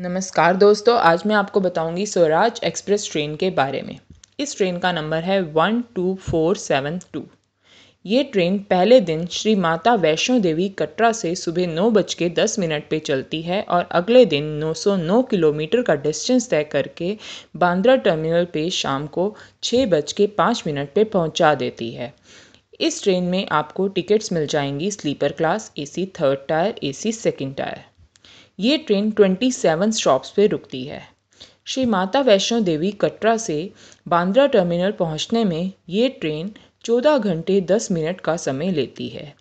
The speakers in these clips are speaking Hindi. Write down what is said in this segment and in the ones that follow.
नमस्कार दोस्तों आज मैं आपको बताऊंगी स्वराज एक्सप्रेस ट्रेन के बारे में इस ट्रेन का नंबर है one two four seven two ये ट्रेन पहले दिन श्री माता वैष्णो देवी कटरा से सुबह नौ बज के दस मिनट पर चलती है और अगले दिन 909 किलोमीटर का डिस्टेंस तय करके बांद्रा टर्मिनल पे शाम को छः बज के पाँच मिनट पर पहुंचा देती है इस ट्रेन में आपको टिकट्स मिल जाएंगी sleeper class AC third tier AC second tier ये ट्रेन ट्वेंटी सेवन स्टॉप्स पर रुकती है श्री माता वैष्णो देवी कटरा से बांद्रा टर्मिनल पहुंचने में ये ट्रेन चौदह घंटे दस मिनट का समय लेती है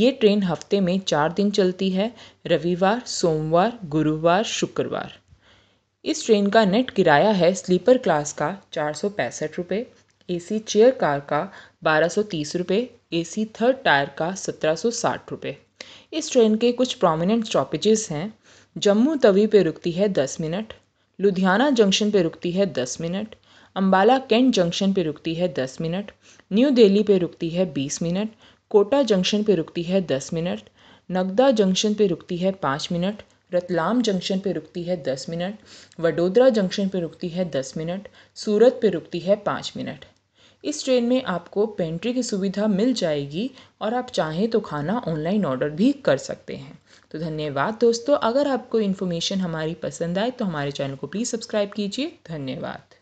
ये ट्रेन हफ्ते में चार दिन चलती है रविवार सोमवार गुरुवार शुक्रवार इस ट्रेन का नेट किराया है स्लीपर क्लास का चार सौ पैंसठ रुपये ए सी चेयर कार का बारह सौ तीस रुपये ए सी थर्ड टायर का सत्रह सौ साठ रुपये इस ट्रेन के कुछ प्रोमिनेंट स्टॉपेजेस हैं जम्मू तवी पे रुकती है दस मिनट लुधियाना जंक्शन पे रुकती है दस मिनट अम्बाला कैंट जंक्शन पे रुकती है दस मिनट न्यू दिल्ली पे रुकती है बीस मिनट कोटा जंक्शन पे रुकती है दस मिनट नगदा जंक्शन पे रुकती है पाँच मिनट रतलाम जंक्शन पे रुकती है दस मिनट वडोदरा जंक्शन पे रुकती है दस मिनट सूरत पे रुकती है पाँच मिनट इस ट्रेन में आपको पेंट्री की सुविधा मिल जाएगी और आप चाहें तो खाना ऑनलाइन ऑर्डर भी कर सकते हैं तो धन्यवाद दोस्तों अगर आपको इन्फॉर्मेशन हमारी पसंद आए तो हमारे चैनल को प्लीज़ सब्सक्राइब कीजिए धन्यवाद